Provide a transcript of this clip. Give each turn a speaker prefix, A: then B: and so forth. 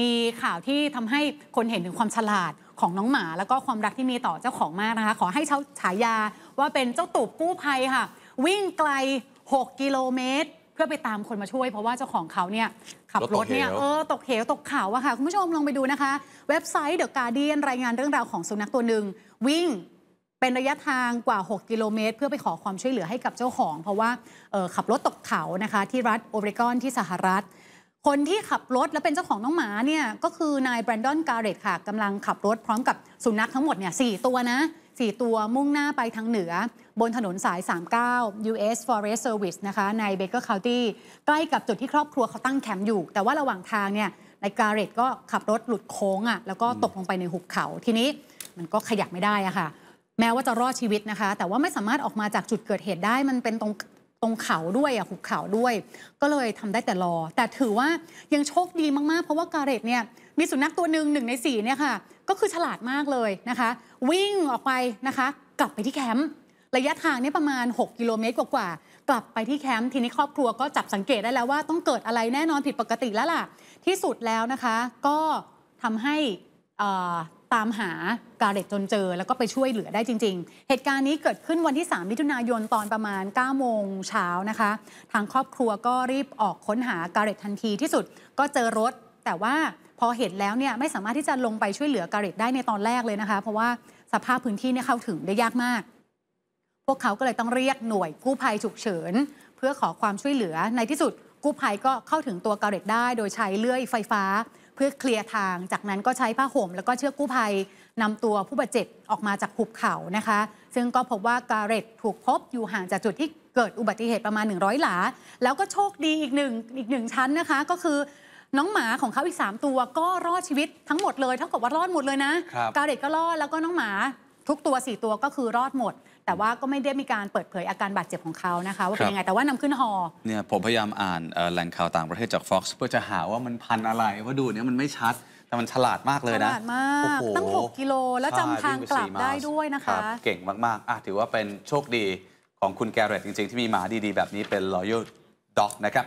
A: มีข่าวที่ทำให้คนเห็นถึงความฉลาดของน้องหมา แล้วก็ความรักที่มีต่อเจ้าของมากนะคะ ขอให้เช้าฉายาว่าเป็นเจ้าตูบกู้ภัยค่ะ วิ่งไกล 6 กิโลเมตร เพื่อไปตามคนมาช่วย เพราะว่าเจ้าของเขาเนี่ยขับรถเนี่ยเออตกเหวตกเขาอะค่ะคุณผู้ชมลองไปดูนะคะ เว็บไซต์เดอะการ์เดียนรายงานเรื่องราวของสุนัขตัวหนึ่งวิ่งเป็นระยะทางกว่า 6 กิโลเมตร เพื่อไปขอความช่วยเหลือให้กับเจ้าของ เพราะว่าขับรถตกเขานะคะที่รัฐโอเรกอนที่สหรัฐคนที่ขับรถและเป็นเจ้าของน้องหมาเนี่ยก็คือ นายแบรนดอนการ์เรตค่ะกำลังขับรถพร้อมกับสุนัขทั้งหมดเนี่ยสตัวนะสี่ตัวมุ่งหน้าไปทางเหนือ บนถนนสาย 39 U.S. Forest Service นะคะในเบเกอร์คาวตี้ใกล้กับจุดที่ครอบครัวเขาตั้งแคมป์อยู่ แต่ว่าระหว่างทางเนี่ยนายการ์เรตก็ขับรถหลุดโค้งอะ่ะแล้วก็ตกลงไปในหุบเขา ทีนี้มันก็ขยับไม่ได้อะค่ะ แม้ว่าจะรอดชีวิตนะคะ แต่ว่าไม่สามารถออกมาจากจุดเกิดเหตุได้มันเป็นตรงตรงเขาด้วยอ่ะหุบเขาด้วย ก็เลยทำได้แต่รอแต่ถือว่ายังโชคดีมาก ๆ เพราะว่ากาเรตเนี่ยมีสุนัขตัวหนึ่งหนึ่งในสี่เนี่ยค่ะ ก็คือฉลาดมากเลยนะคะ วิ่งออกไปนะคะ กลับไปที่แคมป์ระยะทางเนี่ยประมาณ 6 กิโลเมตรกว่าๆกลับไปที่แคมป์ทีนี้ครอบครัวก็จับสังเกตได้แล้วว่าต้องเกิดอะไรแน่นอนผิดปกติแล้วล่ะ ที่สุดแล้วนะคะก็ทำให้ตามหาการเร็ตจนเจอแล้วก็ไปช่วยเหลือได้จริงๆ เหตุการณ์นี้เกิดขึ้นวันที่ 3 มิถุนายนตอนประมาณ 9 โมงเช้านะคะ ทางครอบครัวก็รีบออกค้นหาการเร็ตทันทีที่สุดก็เจอรถ แต่ว่าพอเห็นแล้วเนี่ยไม่สามารถที่จะลงไปช่วยเหลือการเร็ตได้ในตอนแรกเลยนะคะ เพราะว่าสภาพพื้นที่เนี่ยเข้าถึงได้ยากมาก พวกเขาก็เลยต้องเรียกหน่วยกู้ภัยฉุกเฉินเพื่อขอความช่วยเหลือในที่สุดกู้ภัยก็เข้าถึงตัวการเร็ตได้ โดยใช้เลื่อยไฟฟ้าเพื่อเคลียร์ทาง จากนั้นก็ใช้ผ้าห่มแล้วก็เชือกกู้ภัยนำตัวผู้บาดเจ็บออกมาจากหุบเขานะคะ ซึ่งก็พบว่าการเรตถูกพบอยู่ห่างจากจุดที่เกิดอุบัติเหตุประมาณ100หลา แล้วก็โชคดีอีกหนึ่งอีกหนึ่งชั้นนะคะ ก็คือน้องหมาของเขาอีก3ตัวก็รอดชีวิตทั้งหมดเลยเท่ากับว่ารอดหมดเลยนะ กาเเรตก็รอดแล้วก็น้องหมา ทุกตัว 4 ตัวก็คือรอดหมดแต่ว่าก็ไม่ได้มีการเปิดเผยอาการบาดเจ็บของเขานะคะว่าเป็นยังไงแต่ว่านำขึ้นฮอเนี่ย ผมพยายามอ่านแหล่งข่าวต่างประเทศจาก Fox เพื่อจะหาว่ามันพันอะไรเพราะดูเนี่ยมันไม่ชัด แต่มันฉลาดมากเลยนะฉลาดมากตั้ง 6 กิโล แล้วจำทางกลับได้ด้วยนะคะเก่งมาก ๆอ่ะถือว่าเป็นโชคดีของคุณแกเรตจริงๆ ที่มีหมาดีๆ แบบนี้เป็น Loyal Dog นะครับ